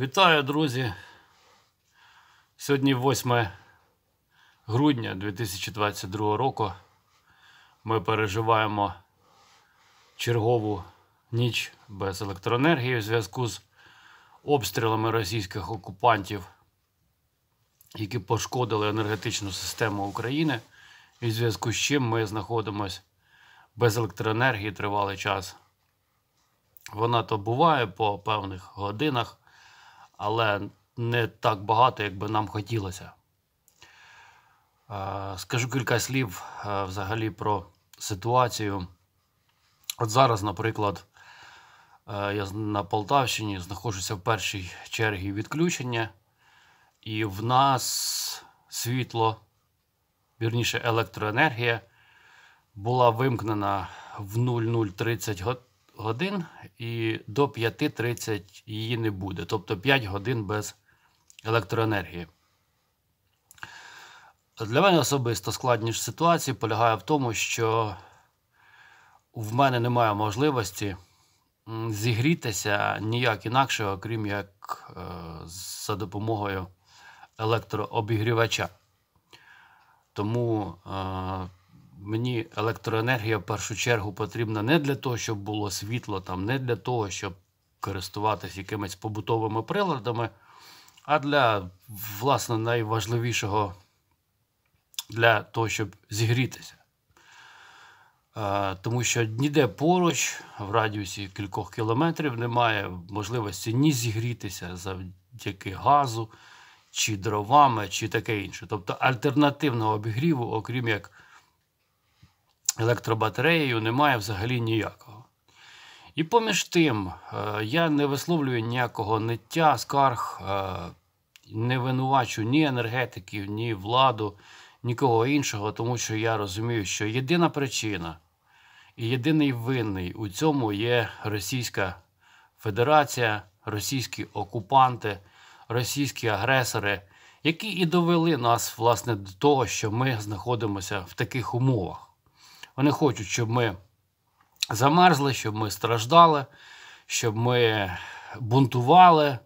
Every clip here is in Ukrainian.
Вітаю, друзі. Сьогодні 8 грудня 2022 року. Ми переживаємо чергову ніч без електроенергії в зв'язку з обстрілами російських окупантів, які пошкодили енергетичну систему України. І в зв'язку з чим ми знаходимося без електроенергії тривалий час. Вона то буває по певних годинах але не так багато, як би нам хотілося. Е, скажу кілька слів е, взагалі про ситуацію. От зараз, наприклад, е, я на Полтавщині знаходжуся в першій черзі відключення, і в нас світло, вірніше електроенергія була вимкнена в 0030 годин і до 5.30 її не буде, тобто 5 годин без електроенергії. Для мене особисто складність ситуації полягає в тому, що в мене немає можливості зігрітися ніяк інакше, окрім як е, за допомогою електрообігрівача. Тому е, мені електроенергія в першу чергу потрібна не для того, щоб було світло, там, не для того, щоб користуватися якимись побутовими приладами, а для власне найважливішого для того, щоб зігрітися. Е, тому що ніде поруч, в радіусі кількох кілометрів, немає можливості ні зігрітися завдяки газу, чи дровами, чи таке інше. Тобто альтернативного обігріву, окрім як електробатареєю немає взагалі ніякого. І поміж тим, е, я не висловлюю ніякого ниття, скарг, е, не винувачу ні енергетиків, ні владу, нікого іншого, тому що я розумію, що єдина причина і єдиний винний у цьому є Російська Федерація, російські окупанти, російські агресори, які і довели нас власне до того, що ми знаходимося в таких умовах. Вони хочуть, щоб ми замерзли, щоб ми страждали, щоб ми бунтували, е,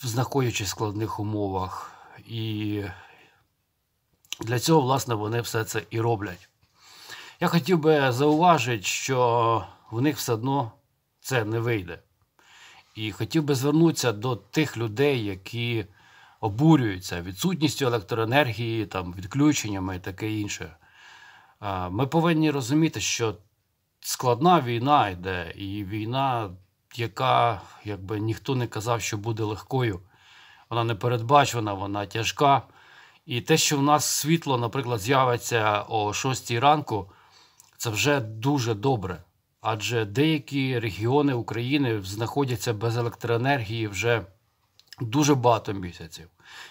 знаходячись в складних умовах. І для цього, власне, вони все це і роблять. Я хотів би зауважити, що в них все одно це не вийде. І хотів би звернутися до тих людей, які обурюються відсутністю електроенергії, там, відключеннями і таке інше. Ми повинні розуміти, що складна війна йде, і війна, яка якби ніхто не казав, що буде легкою, вона непередбачена, вона тяжка. І те, що в нас світло, наприклад, з'явиться о 6 ранку, це вже дуже добре. Адже деякі регіони України знаходяться без електроенергії вже дуже багато місяців.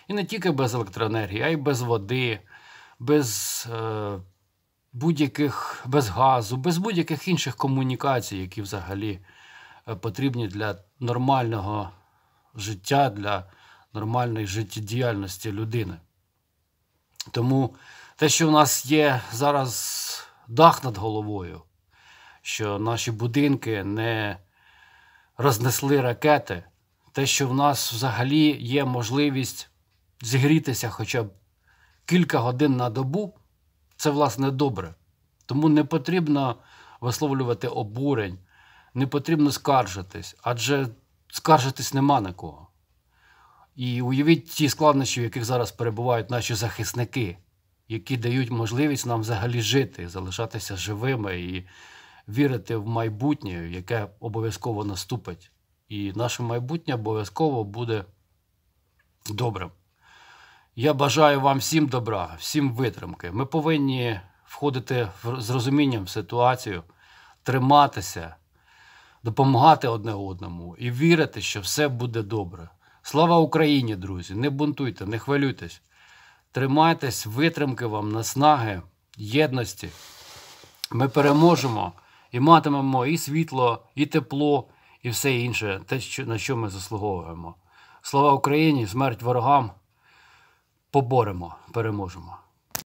І не тільки без електроенергії, а й без води, без е, будь-яких без газу, без будь-яких інших комунікацій, які взагалі е, потрібні для нормального життя, для нормальної життєдіяльності людини. Тому те, що в нас є зараз дах над головою, що наші будинки не рознесли ракети, те, що в нас взагалі є можливість зігрітися хоча б кілька годин на добу, це, власне, добре. Тому не потрібно висловлювати обурень, не потрібно скаржитись, адже скаржитись нема на кого. І уявіть ті складнощі, в яких зараз перебувають наші захисники, які дають можливість нам взагалі жити, залишатися живими і вірити в майбутнє, яке обов'язково наступить. І наше майбутнє обов'язково буде добрим. Я бажаю вам всім добра, всім витримки. Ми повинні входити в, з розумінням ситуацію, триматися, допомагати одне одному і вірити, що все буде добре. Слава Україні, друзі! Не бунтуйте, не хвилюйтесь. Тримайтесь, витримки вам, наснаги, єдності. Ми переможемо і матимемо і світло, і тепло, і все інше, те, на що ми заслуговуємо. Слава Україні! Смерть ворогам! поборемо, переможемо.